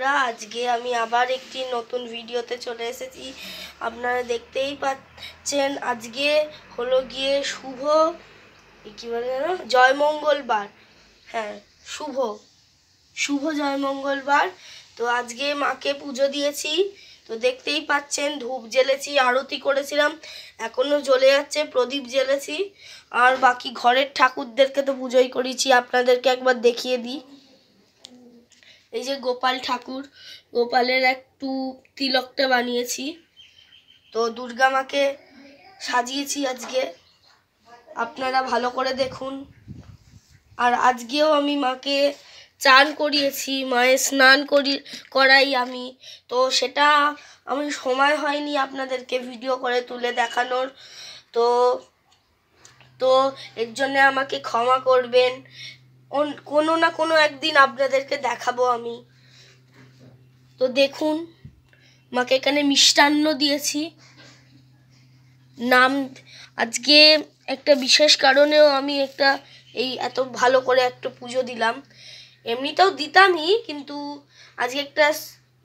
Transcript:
বন্ধুরা আজকে আমি আবার একটি নতুন ভিডিওতে চলে এসেছি আপনারা দেখতেই পাচ্ছেন আজকে হলো গিয়ে শুভ কী বলে যেন জয়মঙ্গলবার হ্যাঁ শুভ শুভ জয়মঙ্গলবার তো আজকে মাকে পুজো দিয়েছি তো দেখতেই পাচ্ছেন ধূপ জ্বেলেছি আরতি করেছিলাম এখনও জ্বলে যাচ্ছে প্রদীপ জ্বেলেছি আর বাকি ঘরের ঠাকুরদেরকে তো পুজোই করেছি আপনাদেরকে একবার দেখিয়ে দিই এই যে গোপাল ঠাকুর গোপালের একটু তিলকটা বানিয়েছি তো দুর্গা মাকে সাজিয়েছি আজকে আপনারা ভালো করে দেখুন আর আজকেও আমি মাকে চান করিয়েছি মায়ের স্নান করি করাই আমি তো সেটা আমি সময় হয়নি আপনাদেরকে ভিডিও করে তুলে দেখানোর তো তো এর জন্যে আমাকে ক্ষমা করবেন কোনো না কোনো একদিন আপনাদেরকে দেখাবো আমি তো দেখুন মাকে এখানে মিষ্টান্ন দিয়েছি নাম আজকে একটা বিশেষ কারণেও আমি একটা এই এত ভালো করে একটা পুজো দিলাম এমনিতেও দিতামই কিন্তু আজকে একটা